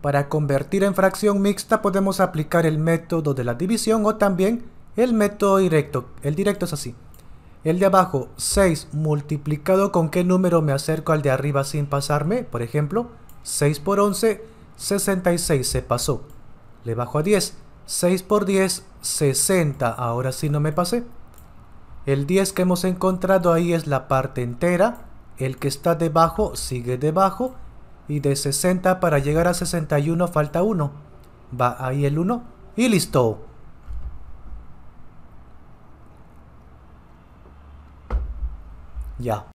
Para convertir en fracción mixta podemos aplicar el método de la división o también el método directo. El directo es así. El de abajo, 6 multiplicado con qué número me acerco al de arriba sin pasarme. Por ejemplo, 6 por 11, 66 se pasó. Le bajo a 10. 6 por 10, 60. Ahora sí no me pasé. El 10 que hemos encontrado ahí es la parte entera. El que está debajo sigue debajo y de 60 para llegar a 61 falta 1. Va ahí el 1 y listo. Ya.